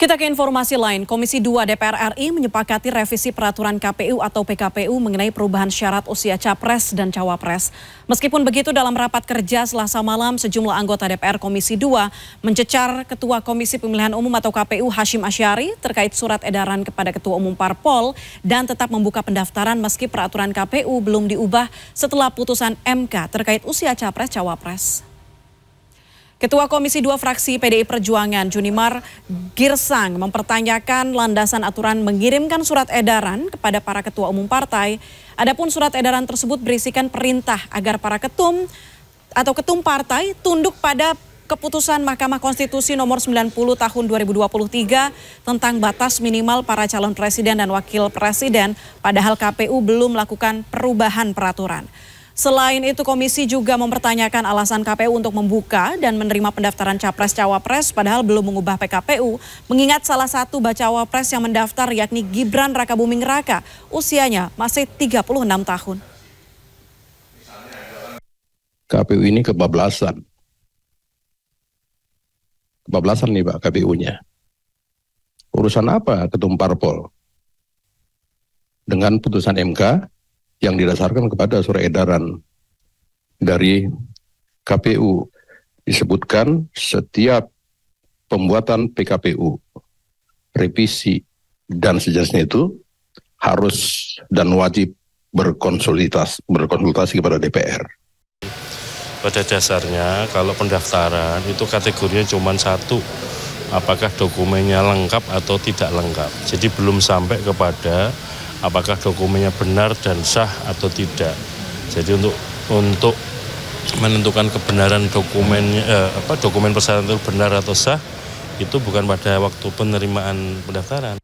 Kita ke informasi lain, Komisi 2 DPR RI menyepakati revisi peraturan KPU atau PKPU mengenai perubahan syarat usia capres dan cawapres. Meskipun begitu dalam rapat kerja selasa malam sejumlah anggota DPR Komisi 2 mencecar Ketua Komisi Pemilihan Umum atau KPU Hashim Asyari terkait surat edaran kepada Ketua Umum Parpol dan tetap membuka pendaftaran meski peraturan KPU belum diubah setelah putusan MK terkait usia capres-cawapres. Ketua Komisi 2 Fraksi PDI Perjuangan Junimar Girsang mempertanyakan landasan aturan mengirimkan surat edaran kepada para ketua umum partai. Adapun surat edaran tersebut berisikan perintah agar para ketum atau ketum partai tunduk pada keputusan Mahkamah Konstitusi nomor 90 tahun 2023 tentang batas minimal para calon presiden dan wakil presiden padahal KPU belum melakukan perubahan peraturan. Selain itu komisi juga mempertanyakan alasan KPU untuk membuka dan menerima pendaftaran capres-cawapres padahal belum mengubah PKPU mengingat salah satu bacawa pres yang mendaftar yakni Gibran Rakabuming Raka usianya masih 36 tahun. KPU ini kebablasan. Kebablasan nih Pak KPU-nya. Urusan apa ketum parpol? Dengan putusan MK yang didasarkan kepada surat edaran dari KPU disebutkan setiap pembuatan PKPU revisi dan sejenisnya itu harus dan wajib berkonsultasi berkonsultasi kepada DPR. Pada dasarnya kalau pendaftaran itu kategorinya cuma satu apakah dokumennya lengkap atau tidak lengkap. Jadi belum sampai kepada apakah dokumennya benar dan sah atau tidak. Jadi untuk untuk menentukan kebenaran dokumen eh, apa dokumen persyaratan itu benar atau sah itu bukan pada waktu penerimaan pendaftaran.